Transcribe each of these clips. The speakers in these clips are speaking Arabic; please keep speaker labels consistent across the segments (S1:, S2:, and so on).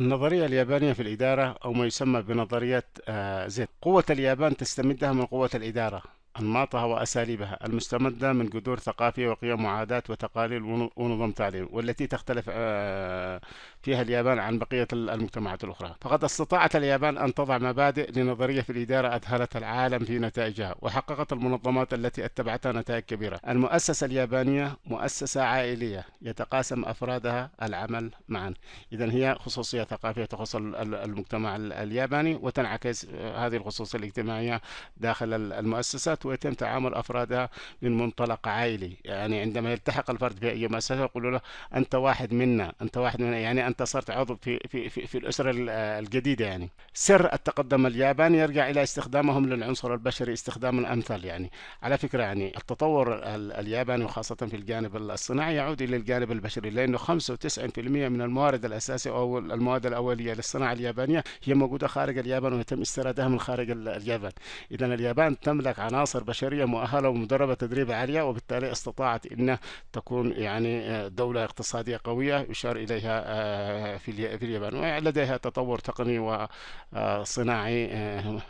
S1: النظرية اليابانية في الإدارة أو ما يسمى بنظرية آه، زد قوة اليابان تستمدها من قوة الإدارة أنماطها وأساليبها المستمدة من جذور ثقافية وقيم وعادات وتقاليد ونظم تعليم والتي تختلف آه، فيها اليابان عن بقية المجتمعات الأخرى فقد استطاعت اليابان أن تضع مبادئ لنظرية في الإدارة أذهلت العالم في نتائجها وحققت المنظمات التي أتبعتها نتائج كبيرة المؤسسة اليابانية مؤسسة عائلية يتقاسم أفرادها العمل معا إذا هي خصوصية ثقافية تخص المجتمع الياباني وتنعكس آه، هذه الخصوصية الاجتماعية داخل المؤسسات ويتم تعامل أفرادها من منطلق عائلي يعني عندما يلتحق الفرد بأي مؤسسة يقول له أنت واحد منا أنت واحد منا يعني أنت صرت عضو في, في, في, في الأسرة الجديدة يعني سر التقدم الياباني يرجع إلى استخدامهم للعنصر البشري استخداما أمثل يعني على فكرة يعني التطور الياباني وخاصة في الجانب الصناعي يعود إلى الجانب البشري لأنه 95% من الموارد الأساسية أو المواد الأولية للصناعة اليابانية هي موجودة خارج اليابان ويتم استيرادها من خارج اليابان إذا اليابان تملك عناصر عناصر بشرية مؤهلة ومدربة تدريب عالية وبالتالي استطاعت أن تكون يعني دولة اقتصادية قوية يشار إليها آه، في اليابان ولديها تطور تقني وصناعي آه،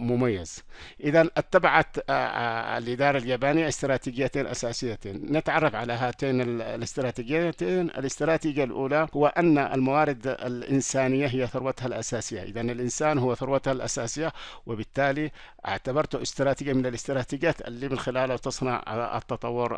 S1: مميز إذا اتبعت آه، آه، الإدارة اليابانية استراتيجيتين أساسيتين نتعرف على هاتين الاستراتيجيتين الاستراتيجية الأولى هو أن الموارد الإنسانية هي ثروتها الأساسية إذا الإنسان هو ثروتها الأساسية وبالتالي اعتبرته استراتيجية من الاستراتيجيات اللي من خلالها تصنع آه، التطور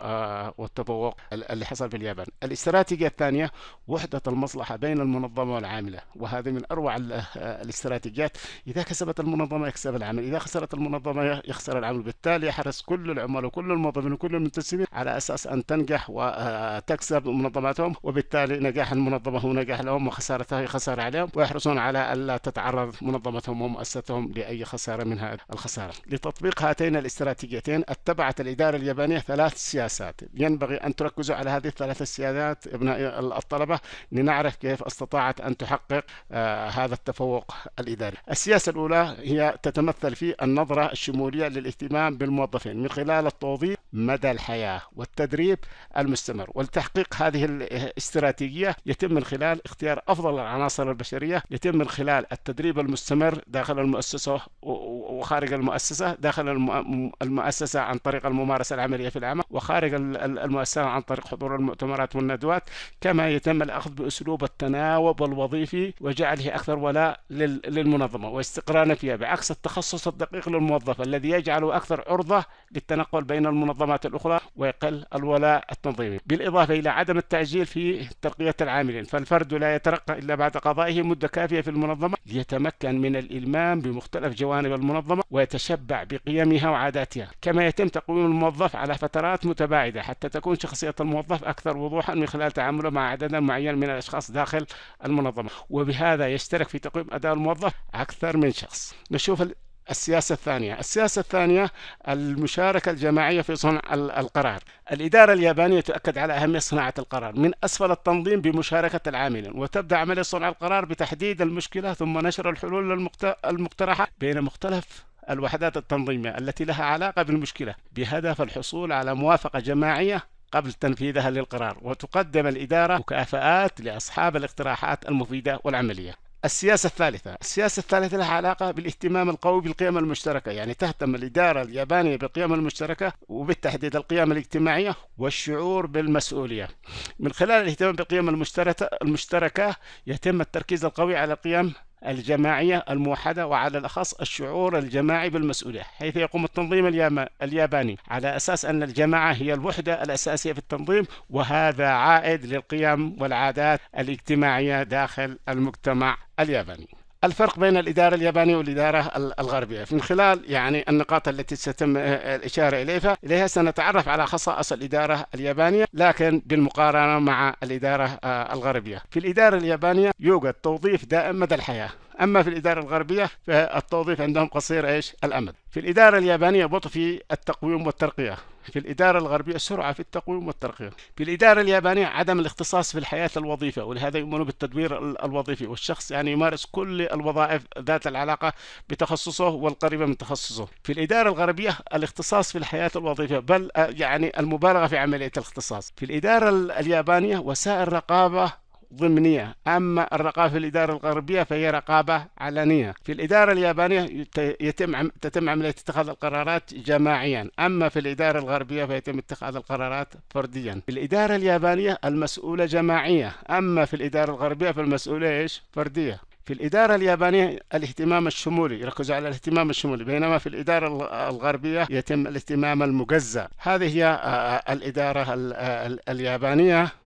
S1: والتفوق اللي حصل في اليابان الاستراتيجية الثانية وحدة المصلحة بين المنظمة والعاملة وهذه من أروع الاستراتيجيات إذا كسبت المنظمة المنظمة يكسب العمل إذا خسرت المنظمة يخسر العمل بالتالي يحرص كل العمال وكل الموظفين وكل المنتسبين على أساس أن تنجح وتكسب آه، منظماتهم وبالتالي نجاح المنظمة هو نجاح لهم وخسارتها هي خسارة عليهم ويحرصون على ألا تتعرض منظمتهم ومؤسستهم لأي خسارة من هذه الخسارة لتطبيق هاتين الاستراتيجيتين اتبعت الإدارة اليابانية ثلاث سياسات ينبغي أن تركزوا على هذه الثلاث السياسات أبناء الطلبة لنعرف كيف استطاعت أن تحقق آه، هذا التفوق الإداري السياسة الأولى هي تتمثل في النظرة الشمولية للاهتمام بالموظفين من خلال التوظيف مدى الحياة والتدريب المستمر ولتحقيق هذه الاستراتيجية يتم من خلال اختيار أفضل العناصر البشرية يتم من خلال التدريب المستمر داخل المؤسسة وخارج المؤسسة داخل المؤسسة عن طريق الممارسة العملية في العمل وخارج المؤسسة عن طريق حضور المؤتمرات والندوات كما يتم الأخذ بأسلوب التناوب الوظيفي وجعله أكثر ولاء للمنظمة واستقرانا فيها بعكس التخصص الدقيق للموظف الذي يجعله أكثر عرضة للتنقل بين المنظمات الأخرى ويقل الولاء التنظيمي بالإضافة إلى عدم التعجيل في ترقية العاملين فالفرد لا يترقى إلا بعد قضائه مدة كافية في المنظمة ليتمكن من الإلمام بمختلف جوانب المنظمة المنظمة ويتشبع بقيمها وعاداتها كما يتم تقويم الموظف على فترات متباعدة حتى تكون شخصية الموظف أكثر وضوحا من خلال تعامله مع عدد معين من الأشخاص داخل المنظمة وبهذا يشترك في تقويم أداء الموظف أكثر من شخص نشوف السياسة الثانية السياسة الثانية المشاركة الجماعية في صنع القرار الإدارة اليابانية تؤكد على أهمية صناعة القرار من أسفل التنظيم بمشاركة العاملين وتبدأ عملية صنع القرار بتحديد المشكلة ثم نشر الحلول المقترحة بين مختلف الوحدات التنظيمية التي لها علاقة بالمشكلة بهدف الحصول على موافقة جماعية قبل تنفيذها للقرار وتقدم الإدارة مكافآت لأصحاب الاقتراحات المفيدة والعملية السياسة الثالثة السياسة الثالثة لها علاقة بالاهتمام القوي بالقيم المشتركة يعني تهتم الإدارة اليابانية بالقيم المشتركة وبالتحديد القيم الاجتماعية والشعور بالمسؤولية من خلال الاهتمام بالقيم المشتركة يتم التركيز القوي على القيم الجماعية الموحدة وعلى الأخص الشعور الجماعي بالمسؤولية حيث يقوم التنظيم الياباني على أساس أن الجماعة هي الوحدة الأساسية في التنظيم وهذا عائد للقيم والعادات الاجتماعية داخل المجتمع الياباني الفرق بين الإدارة اليابانية والإدارة الغربية من خلال يعني النقاط التي ستم آه، آه، الإشارة إليها إليها سنتعرف على خصائص الإدارة اليابانية لكن بالمقارنة مع الإدارة آه، الغربية في الإدارة اليابانية يوجد توظيف دائم مدى الحياة أما في الإدارة الغربية فالتوظيف عندهم قصير إيش الأمد في الإدارة اليابانية بطء في التقويم والترقية في الإدارة الغربية السرعة في التقويم والترقيم في الإدارة اليابانية عدم الاختصاص في الحياة الوظيفة ولهذا يؤمنون بالتدوير الوظيفي والشخص يعني يمارس كل الوظائف ذات العلاقة بتخصصه والقريبة من تخصصه في الإدارة الغربية الاختصاص في الحياة الوظيفة بل آه، يعني المبالغة في عملية الاختصاص في الإدارة اليابانية وسائل رقابة ضمنية أما الرقابة في الإدارة الغربية فهي رقابة علنية في الإدارة اليابانية يتم تتم عملية اتخاذ القرارات جماعيا أما في الإدارة الغربية فيتم اتخاذ القرارات فرديا في الإدارة اليابانية المسؤولة جماعية أما في الإدارة الغربية فالمسؤولة إيش فردية في الإدارة اليابانية الاهتمام الشمولي يركز على الاهتمام الشمولي بينما في الإدارة الغربية يتم الاهتمام المجزأ هذه هي الإدارة اليابانية